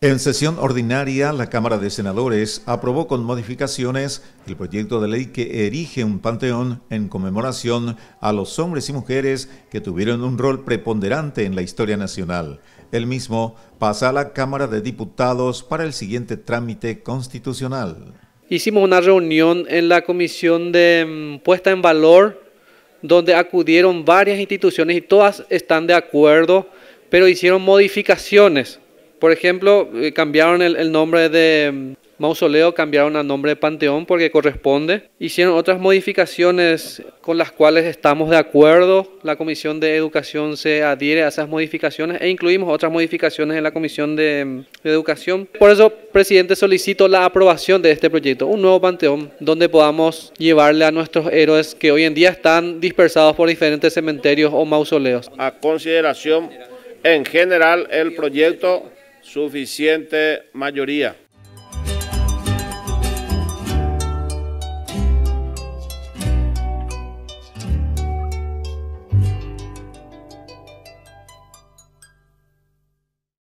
En sesión ordinaria, la Cámara de Senadores aprobó con modificaciones el proyecto de ley que erige un panteón en conmemoración a los hombres y mujeres que tuvieron un rol preponderante en la historia nacional. El mismo pasa a la Cámara de Diputados para el siguiente trámite constitucional. Hicimos una reunión en la Comisión de mm, Puesta en Valor, donde acudieron varias instituciones y todas están de acuerdo, pero hicieron modificaciones por ejemplo, eh, cambiaron el, nombre de mm, mausoleo, cambiaron a nombre de panteón porque corresponde. Hicieron otras modificaciones con las cuales estamos de acuerdo. La Comisión de Educación se adhiere a esas modificaciones e incluimos otras modificaciones en la Comisión de, mm, de Educación. Por eso, presidente, solicito la aprobación de este proyecto, un nuevo panteón donde podamos llevarle a nuestros héroes que hoy en día están dispersados por diferentes cementerios o mausoleos. A consideración, en general, el proyecto suficiente mayoría.